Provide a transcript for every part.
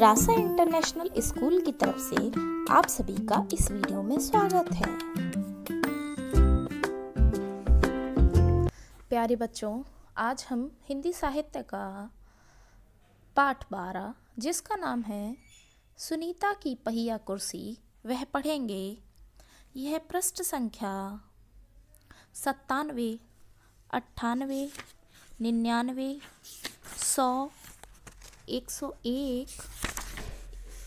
रासा international school की तरफ से आप सभी का इस वीडियो में स्वागत है प्यारे बच्चों आज हम हिंदी साहित्य का पाठ बारह जिसका नाम है सुनीता की पहिया कुर्सी वह पढ़ेंगे यह पृष्ठ संख्या सत्तानवे अट्ठानवे निन्यानवे सौ 101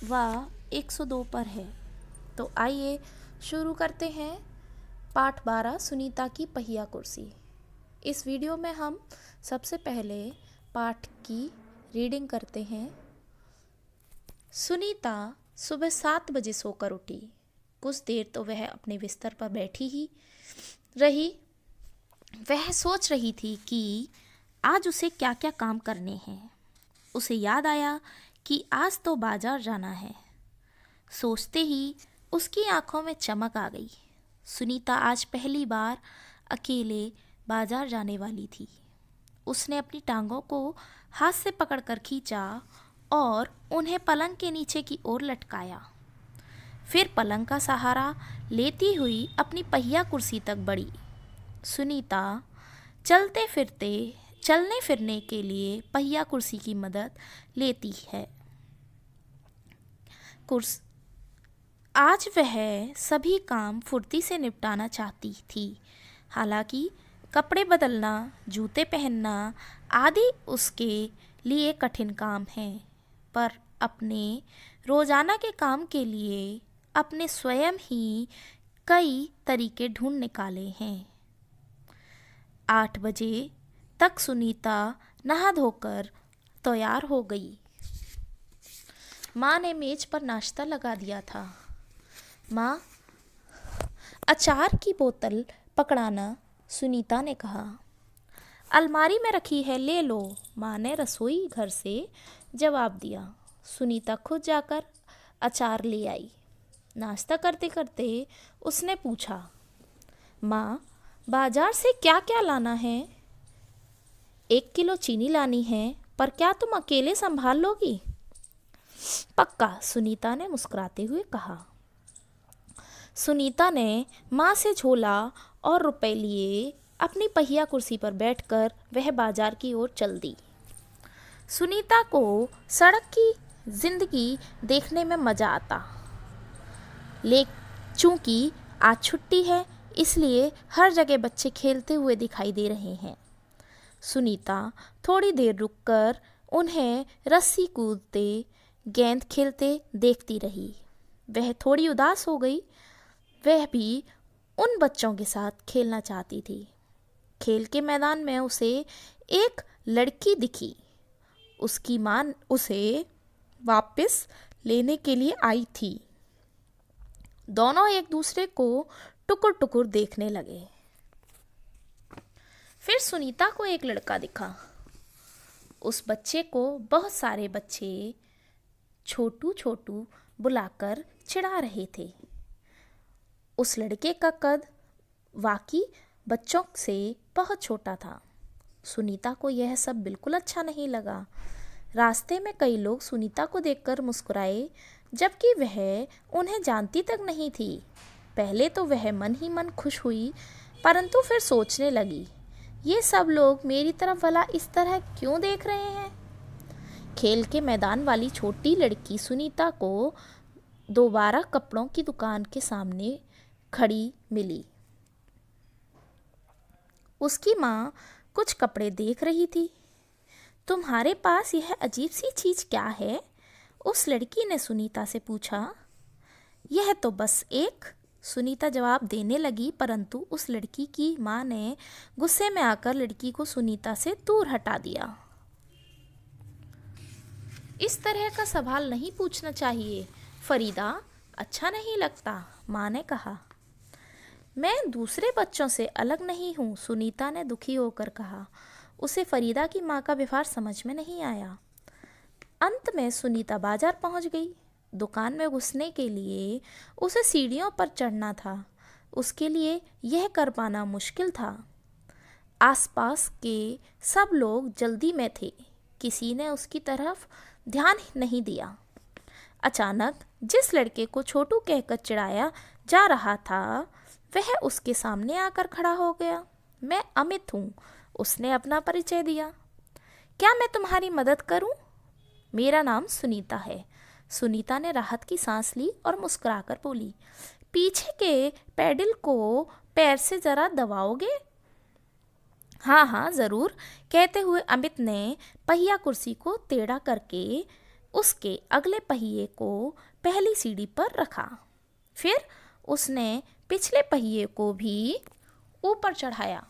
व 102 पर है तो आइए शुरू करते हैं पाठ 12 सुनीता की पहिया कुर्सी इस वीडियो में हम सबसे पहले पाठ की रीडिंग करते हैं सुनीता सुबह सात बजे सोकर उठी कुछ देर तो वह अपने बिस्तर पर बैठी ही रही वह सोच रही थी कि आज उसे क्या क्या काम करने हैं उसे याद आया कि आज तो बाजार जाना है सोचते ही उसकी आंखों में चमक आ गई सुनीता आज पहली बार अकेले बाजार जाने वाली थी उसने अपनी टांगों को हाथ से पकड़कर खींचा और उन्हें पलंग के नीचे की ओर लटकाया फिर पलंग का सहारा लेती हुई अपनी पहिया कुर्सी तक बढ़ी सुनीता चलते फिरते चलने फिरने के लिए पहिया कुर्सी की मदद लेती है कुर्स आज वह सभी काम फुर्ती से निपटाना चाहती थी हालांकि कपड़े बदलना जूते पहनना आदि उसके लिए कठिन काम हैं पर अपने रोज़ाना के काम के लिए अपने स्वयं ही कई तरीके ढूंढ निकाले हैं आठ बजे तक सुनीता नहा धोकर तैयार हो गई माँ ने मेज पर नाश्ता लगा दिया था माँ अचार की बोतल पकड़ाना सुनीता ने कहा अलमारी में रखी है ले लो माँ ने रसोई घर से जवाब दिया सुनीता खुद जाकर अचार ले आई नाश्ता करते करते उसने पूछा माँ बाजार से क्या क्या लाना है एक किलो चीनी लानी है पर क्या तुम अकेले संभाल लोगी पक्का सुनीता ने मुस्कुराते हुए कहा सुनीता ने माँ से झोला और रुपए लिए अपनी पहिया कुर्सी पर बैठकर वह बाजार की ओर चल दी सुनीता को सड़क की जिंदगी देखने में मज़ा आता ले चूँकि आज छुट्टी है इसलिए हर जगह बच्चे खेलते हुए दिखाई दे रहे हैं सुनीता थोड़ी देर रुककर उन्हें रस्सी कूदते गेंद खेलते देखती रही वह थोड़ी उदास हो गई वह भी उन बच्चों के साथ खेलना चाहती थी खेल के मैदान में उसे एक लड़की दिखी उसकी मां उसे वापस लेने के लिए आई थी दोनों एक दूसरे को टुकुर टुकुर देखने लगे फिर सुनीता को एक लड़का दिखा उस बच्चे को बहुत सारे बच्चे छोटू छोटू बुलाकर चिढ़ा रहे थे उस लड़के का कद वाकई बच्चों से बहुत छोटा था सुनीता को यह सब बिल्कुल अच्छा नहीं लगा रास्ते में कई लोग सुनीता को देखकर मुस्कुराए जबकि वह उन्हें जानती तक नहीं थी पहले तो वह मन ही मन खुश हुई परंतु फिर सोचने लगी ये सब लोग मेरी तरफ भला इस तरह क्यों देख रहे हैं खेल के मैदान वाली छोटी लड़की सुनीता को दोबारा कपड़ों की दुकान के सामने खड़ी मिली उसकी माँ कुछ कपड़े देख रही थी तुम्हारे पास यह अजीब सी चीज़ क्या है उस लड़की ने सुनीता से पूछा यह तो बस एक सुनीता जवाब देने लगी परंतु उस लड़की की माँ ने गुस्से में आकर लड़की को सुनीता से दूर हटा दिया इस तरह का सवाल नहीं पूछना चाहिए फरीदा अच्छा नहीं लगता माँ ने कहा मैं दूसरे बच्चों से अलग नहीं हूँ सुनीता ने दुखी होकर कहा उसे फरीदा की माँ का व्यवहार समझ में नहीं आया अंत में सुनीता बाजार पहुँच गई दुकान में घुसने के लिए उसे सीढ़ियों पर चढ़ना था उसके लिए यह कर पाना मुश्किल था आसपास के सब लोग जल्दी में थे किसी ने उसकी तरफ ध्यान नहीं दिया अचानक जिस लड़के को छोटू कहकर चिढ़ाया जा रहा था वह उसके सामने आकर खड़ा हो गया मैं अमित हूँ उसने अपना परिचय दिया क्या मैं तुम्हारी मदद करूँ मेरा नाम सुनीता है सुनीता ने राहत की सांस ली और मुस्कुराकर बोली पीछे के पैडल को पैर से ज़रा दबाओगे हाँ हाँ ज़रूर कहते हुए अमित ने पहिया कुर्सी को टेढ़ा करके उसके अगले पहिए को पहली सीढ़ी पर रखा फिर उसने पिछले पहिए को भी ऊपर चढ़ाया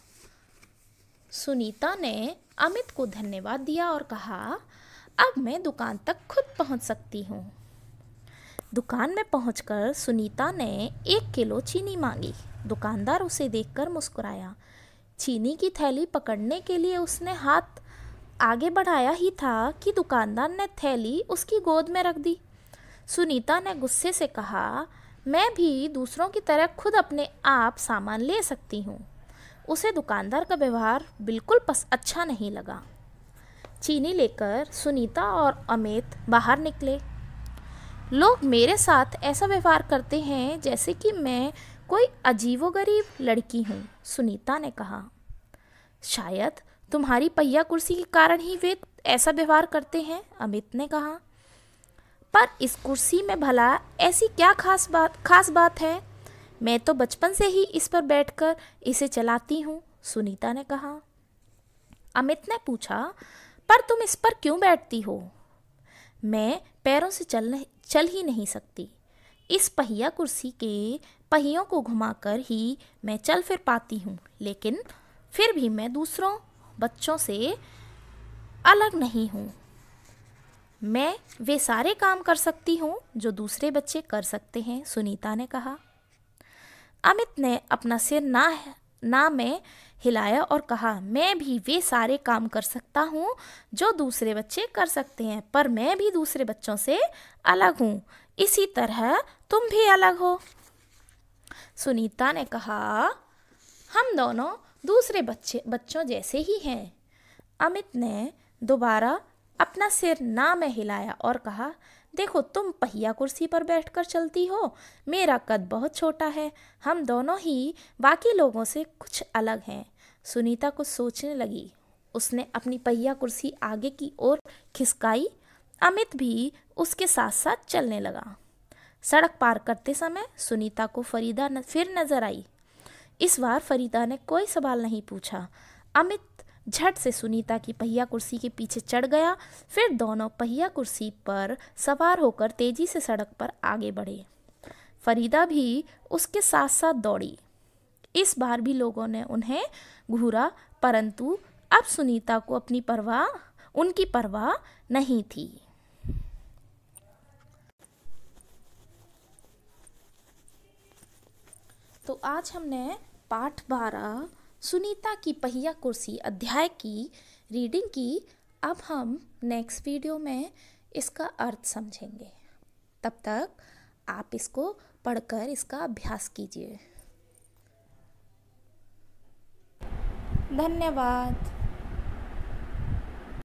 सुनीता ने अमित को धन्यवाद दिया और कहा अब मैं दुकान तक खुद पहुंच सकती हूँ दुकान में पहुंचकर सुनीता ने एक किलो चीनी मांगी दुकानदार उसे देखकर मुस्कुराया चीनी की थैली पकड़ने के लिए उसने हाथ आगे बढ़ाया ही था कि दुकानदार ने थैली उसकी गोद में रख दी सुनीता ने गुस्से से कहा मैं भी दूसरों की तरह खुद अपने आप सामान ले सकती हूँ उसे दुकानदार का व्यवहार बिल्कुल पस अच्छा नहीं लगा चीनी लेकर सुनीता और अमित बाहर निकले लोग मेरे साथ ऐसा व्यवहार करते हैं जैसे कि मैं कोई अजीबोगरीब लड़की हूँ सुनीता ने कहा शायद तुम्हारी पहिया कुर्सी के कारण ही वे ऐसा व्यवहार करते हैं अमित ने कहा पर इस कुर्सी में भला ऐसी क्या खास बात खास बात है मैं तो बचपन से ही इस पर बैठकर इसे चलाती हूँ सुनीता ने कहा अमित ने पूछा पर तुम इस पर क्यों बैठती हो मैं पैरों से चल चल ही नहीं सकती इस पहिया कुर्सी के पहियों को घुमाकर ही मैं चल फिर पाती हूँ लेकिन फिर भी मैं दूसरों बच्चों से अलग नहीं हूँ मैं वे सारे काम कर सकती हूँ जो दूसरे बच्चे कर सकते हैं सुनीता ने कहा अमित ने अपना सिर ना ना मैं हिलाया और कहा मैं भी वे सारे काम कर सकता हूँ जो दूसरे बच्चे कर सकते हैं पर मैं भी दूसरे बच्चों से अलग हूँ इसी तरह तुम भी अलग हो सुनीता ने कहा हम दोनों दूसरे बच्चे बच्चों जैसे ही हैं अमित ने दोबारा अपना सिर ना में हिलाया और कहा देखो तुम पहिया कुर्सी पर बैठकर चलती हो मेरा कद बहुत छोटा है हम दोनों ही बाकी लोगों से कुछ अलग हैं सुनीता कुछ सोचने लगी उसने अपनी पहिया कुर्सी आगे की ओर खिसकाई अमित भी उसके साथ साथ चलने लगा सड़क पार करते समय सुनीता को फरीदा न, फिर नजर आई इस बार फरीदा ने कोई सवाल नहीं पूछा अमित झट से सुनीता की पहिया कुर्सी के पीछे चढ़ गया फिर दोनों पहिया कुर्सी पर सवार होकर तेजी से सड़क पर आगे बढ़े फरीदा भी उसके साथ साथ दौड़ी इस बार भी लोगों ने उन्हें घूरा परंतु अब सुनीता को अपनी परवाह उनकी परवाह नहीं थी तो आज हमने पाठ बारह सुनीता की पहिया कुर्सी अध्याय की रीडिंग की अब हम नेक्स्ट वीडियो में इसका अर्थ समझेंगे तब तक आप इसको पढ़कर इसका अभ्यास कीजिए धन्यवाद